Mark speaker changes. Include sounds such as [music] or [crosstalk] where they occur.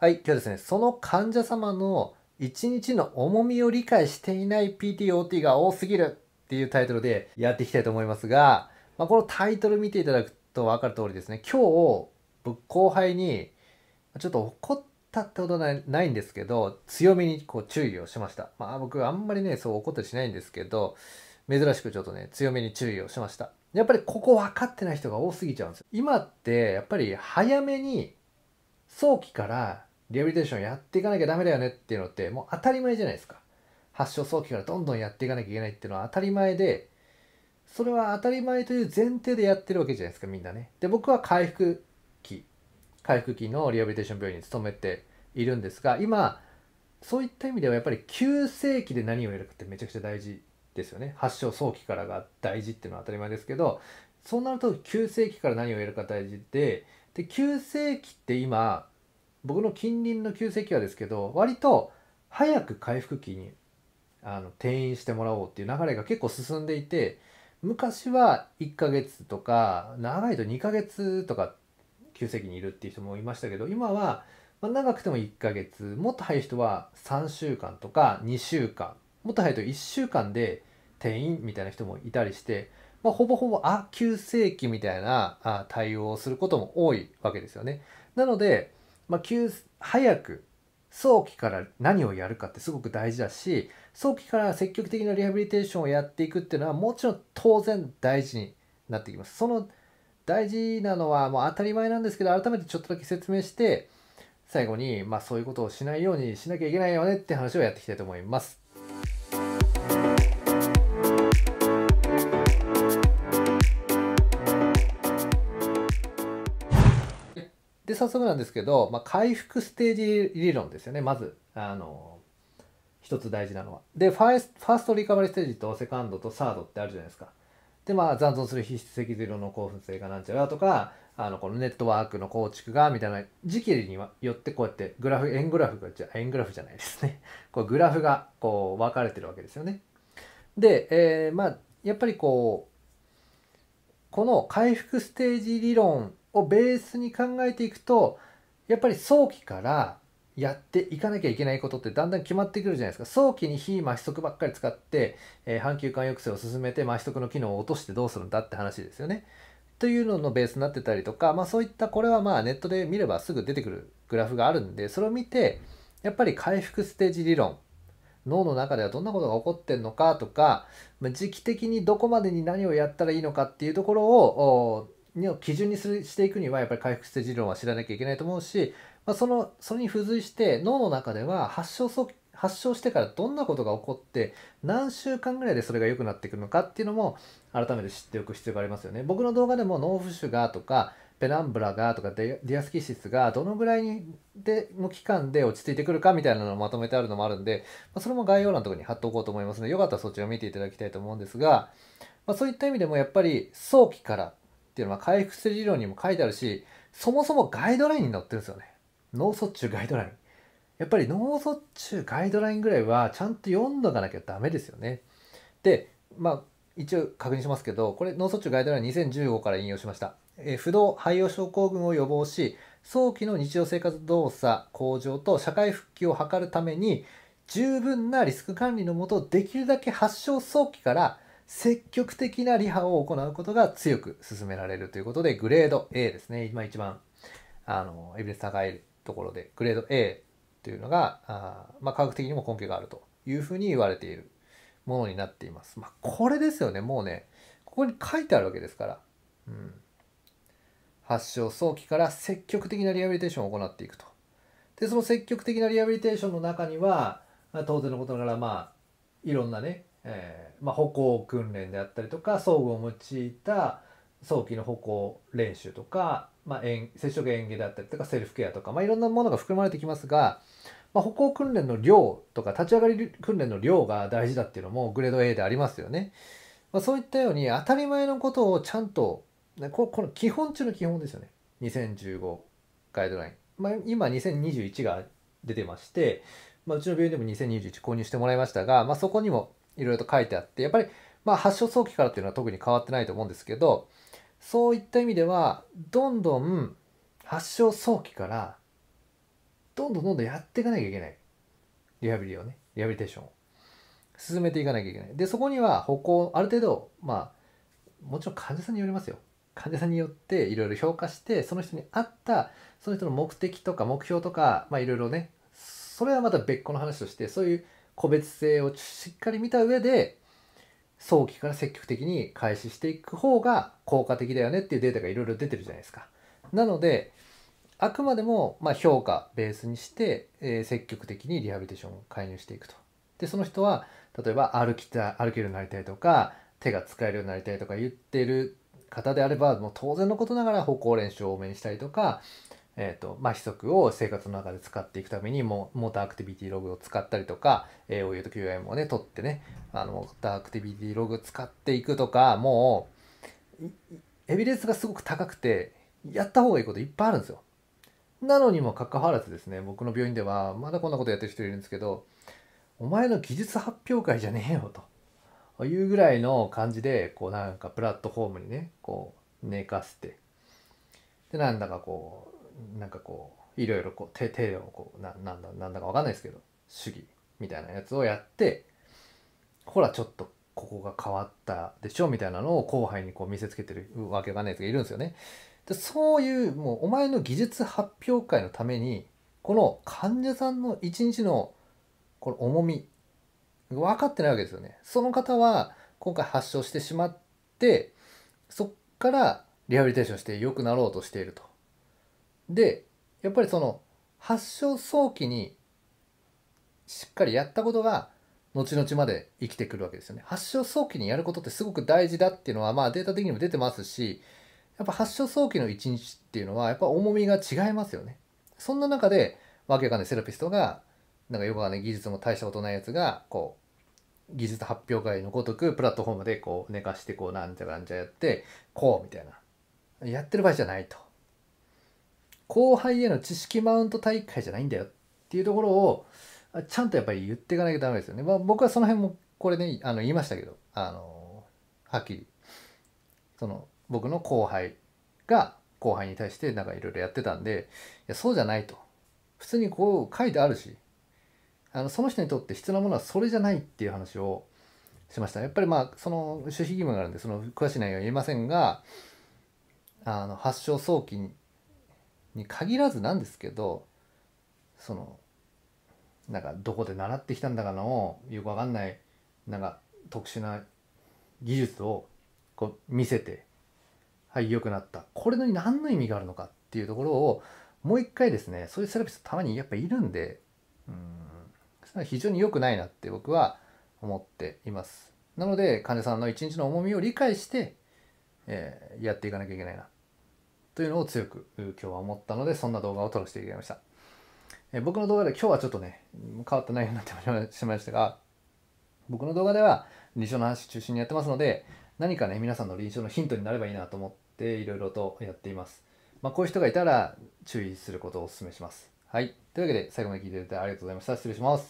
Speaker 1: はい、今日はですね、その患者様の一日の重みを理解していない PTOT が多すぎるっていうタイトルでやっていきたいと思いますが、まあ、このタイトル見ていただくと分かる通りですね、今日、後輩に、ちょっと怒ったってことはないんですけど、強めにこう注意をしました。まあ僕あんまりね、そう怒ったりしないんですけど、珍しくちょっとね、強めに注意をしました。やっぱりここ分かってない人が多すぎちゃうんですよ。今ってやっぱり早めに早期からリハビリテーションやっていかなきゃダメだよねっていうのってもう当たり前じゃないですか発症早期からどんどんやっていかなきゃいけないっていうのは当たり前でそれは当たり前という前提でやってるわけじゃないですかみんなねで僕は回復期回復期のリハビリテーション病院に勤めているんですが今そういった意味ではやっぱり急性期で何をやるかってめちゃくちゃ大事ですよね発症早期からが大事っていうのは当たり前ですけどそうなると急性期から何をやるか大事でで急性期って今僕の近隣の急性期はですけど割と早く回復期にあの転院してもらおうっていう流れが結構進んでいて昔は1ヶ月とか長いと2ヶ月とか急性期にいるっていう人もいましたけど今は、まあ、長くても1ヶ月もっと早い人は3週間とか2週間もっと早いと1週間で転院みたいな人もいたりして、まあ、ほぼほぼあ急性期みたいなあ対応をすることも多いわけですよね。なのでまあ、急早く早期から何をやるかってすごく大事だし早期から積極的なリハビリテーションをやっていくっていうのはもちろん当然大事になってきます。その大事なのはもう当たり前なんですけど改めてちょっとだけ説明して最後に、まあ、そういうことをしないようにしなきゃいけないよねって話をやっていきたいと思います。早速なんですけど、まあ、回復ステージ理論ですよねまずあの一つ大事なのは。でファースファーストリカバリーステージとセカンドとサードってあるじゃないですか。でまあ残存する筆跡ゼロの興奮性がなんちゃらとかあのこのネットワークの構築がみたいな時期によってこうやってグラフ円グラフがじゃ円グラフじゃないですね [laughs] こうグラフがこう分かれてるわけですよね。で、えー、まあやっぱりこうこの回復ステージ理論をベースに考えていくとやっぱり早期からやっていかなきゃいけないことってだんだん決まってくるじゃないですか早期に非麻痺則ばっかり使って、えー、半球間抑制を進めて麻痺則の機能を落としてどうするんだって話ですよね。というののベースになってたりとか、まあ、そういったこれはまあネットで見ればすぐ出てくるグラフがあるんでそれを見てやっぱり回復ステージ理論脳の中ではどんなことが起こってんのかとか、まあ、時期的にどこまでに何をやったらいいのかっていうところをの基準にするしていくにはやっぱり回復性理論は知らなきゃいけないと思うし、まあ、そのそれに付随して脳の中では発症早発症してからどんなことが起こって何週間ぐらいでそれが良くなってくるのかっていうのも改めて知っておく必要がありますよね。僕の動画でも脳浮腫がとかペナンブラがとかディアスキシスがどのぐらいにでの期間で落ち着いてくるかみたいなのをまとめてあるのもあるんで、まあ、それも概要欄のところに貼っておこうと思いますのでよかったらそちらを見ていただきたいと思うんですが、まあ、そういった意味でもやっぱり早期からっていうのは回復する理論にも書いてあるしそもそもガイドラインに載ってるんですよね脳卒中ガイドラインやっぱり脳卒中ガイドラインぐらいはちゃんと読んどかなきゃダメですよねでまあ一応確認しますけどこれ脳卒中ガイドライン2015から引用しました、えー、不動肺用症候群を予防し早期の日常生活動作向上と社会復帰を図るために十分なリスク管理のもとできるだけ発症早期から積極的なリハを行うことが強く勧められるということで、グレード A ですね。今一番、あの、エビデンス高いところで、グレード A というのが、あまあ、科学的にも根拠があるというふうに言われているものになっています。まあ、これですよね。もうね、ここに書いてあるわけですから。うん。発症早期から積極的なリハビリテーションを行っていくと。で、その積極的なリハビリテーションの中には、まあ、当然のことながら、まあ、いろんなね、えーまあ、歩行訓練であったりとか装具を用いた早期の歩行練習とか、まあ、接触演技であったりとかセルフケアとか、まあ、いろんなものが含まれてきますが、まあ、歩行訓練の量とか立ち上がり訓練の量が大事だっていうのもグレード A でありますよね。まあ、そういったように当たり前のことをちゃんと、ね、ここの基本中の基本ですよね。2015ガイドライン。まあ、今2021が出てまして、まあ、うちの病院でも2021購入してもらいましたが、まあ、そこにもいろいろと書いてあって、やっぱり、まあ、発症早期からっていうのは特に変わってないと思うんですけど、そういった意味では、どんどん発症早期から、どんどんどんどんやっていかなきゃいけない。リハビリをね、リハビリテーションを。進めていかなきゃいけない。で、そこには歩行、ある程度、まあ、もちろん患者さんによりますよ。患者さんによっていろいろ評価して、その人に合った、その人の目的とか目標とか、まあいろいろね、それはまた別個の話として、そういう個別性をしっかり見た上で早期から積極的に開始していく方が効果的だよねっていうデータがいろいろ出てるじゃないですか。なのであくまでもま評価ベースにして、えー、積極的にリハビリテーションを介入していくと。でその人は例えば歩きた歩けるようになりたいとか手が使えるようになりたいとか言ってる方であればもう当然のことながら歩行練習を多めにしたりとかえーとまあ、規則を生活の中で使っていくためにもモーターアクティビティログを使ったりとか、えー、お湯と QIM をね取ってねあのモーターアクティビティログ使っていくとかもうエビデンスがすごく高くてやった方がいいこといっぱいあるんですよ。なのにもかかわらずですね僕の病院ではまだこんなことやってる人いるんですけどお前の技術発表会じゃねえよというぐらいの感じでこうなんかプラットフォームにねこう寝かせてでなんだかこうなんかこういろいろこう手手をこうななんだなんだか分かんないですけど主義みたいなやつをやってほらちょっとここが変わったでしょみたいなのを後輩にこう見せつけてるわけがないやつがいるんですよね。でそういうもうお前の技術発表会のためにこの患者さんの一日のこの重み分かってないわけですよね。その方は今回発症してしまってそっからリハビリテーションして良くなろうとしていると。でやっぱりその発症早期にしっかりやったことが後々まで生きてくるわけですよね発症早期にやることってすごく大事だっていうのはまあデータ的にも出てますしやっぱ発症早期の1日っていうのはやっぱ重みが違いますよねそんな中でわけわかんないセラピストがなんかよくわかんない技術も大したことないやつがこう技術発表会のごとくプラットフォームでこう寝かしてこうなんじゃかんじゃやってこうみたいなやってる場合じゃないと後輩への知識マウント大会じゃないんだよっていうところをちゃんとやっぱり言っていかなきゃダメですよね。まあ、僕はその辺もこれねあの言いましたけどあのはっきりその僕の後輩が後輩に対してなんかいろいろやってたんでいやそうじゃないと普通にこう書いてあるしあのその人にとって必要なものはそれじゃないっていう話をしましたやっぱりまあその守秘義務があるんでその詳しい内容は言えませんがあの発症早期に限らずなんですけどそのなんかどこで習ってきたんだかのよくわかんないなんか特殊な技術をこう見せてはい良くなったこれのに何の意味があるのかっていうところをもう一回ですねそういうセラピストたまにやっぱいるんでうん非常に良くないなって僕は思っていますなので患者さんの一日の重みを理解して、えー、やっていかなきゃいけないなというのを強く今日は思ったのでそんな動画を撮らせていただきました、え僕の動画で今日はちょっとね変わった内容になってしまいましたが僕の動画では臨床の話中心にやってますので何かね皆さんの臨床のヒントになればいいなと思っていろいろとやっていますまあ、こういう人がいたら注意することをお勧めしますはいというわけで最後まで聞いていただいてありがとうございました失礼します